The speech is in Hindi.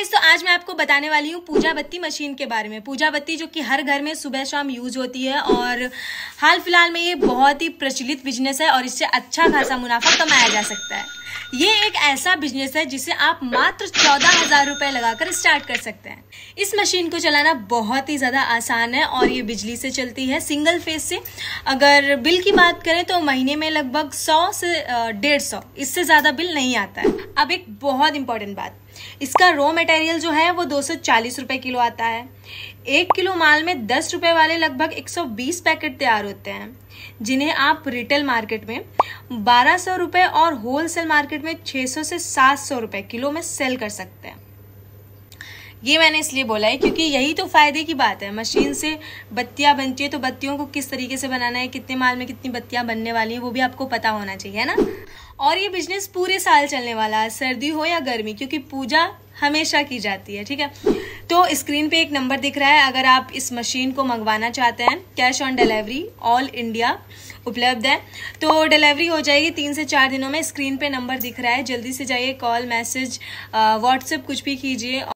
गाइज तो आज मैं आपको बताने वाली हूँ पूजा बत्ती मशीन के बारे में पूजा बत्ती जो कि हर घर में सुबह शाम यूज होती है और हाल फिलहाल में ये बहुत ही प्रचलित बिजनेस है और इससे अच्छा खासा मुनाफा कमाया जा सकता है ये एक ऐसा बिजनेस है जिसे आप मात्र चौदह हजार रुपए लगाकर स्टार्ट कर सकते हैं इस मशीन को चलाना बहुत ही ज्यादा आसान है और ये बिजली से चलती है सिंगल फेज से अगर बिल की बात करें तो महीने में लगभग सौ से डेढ़ सौ इससे ज्यादा बिल नहीं आता है अब एक बहुत इंपॉर्टेंट बात इसका रॉ मटेरियल जो है वो दो सौ किलो आता है एक किलो माल में दस रुपये वाले लगभग 120 पैकेट तैयार होते हैं जिन्हें आप रिटेल मार्केट में बारह सौ और होलसेल मार्केट में 600 से सात सौ किलो में सेल कर सकते हैं ये मैंने इसलिए बोला है क्योंकि यही तो फ़ायदे की बात है मशीन से बत्तियाँ बनती है तो बत्तियों को किस तरीके से बनाना है कितने माल में कितनी बत्तियां बनने वाली हैं वो भी आपको पता होना चाहिए है ना और ये बिजनेस पूरे साल चलने वाला है सर्दी हो या गर्मी क्योंकि पूजा हमेशा की जाती है ठीक है तो स्क्रीन पे एक नंबर दिख रहा है अगर आप इस मशीन को मंगवाना चाहते हैं cash on delivery all India उपलब्ध है तो डिलीवरी हो जाएगी तीन से चार दिनों में स्क्रीन पे नंबर दिख रहा है जल्दी से जाइए कॉल मैसेज व्हाट्सएप कुछ भी कीजिए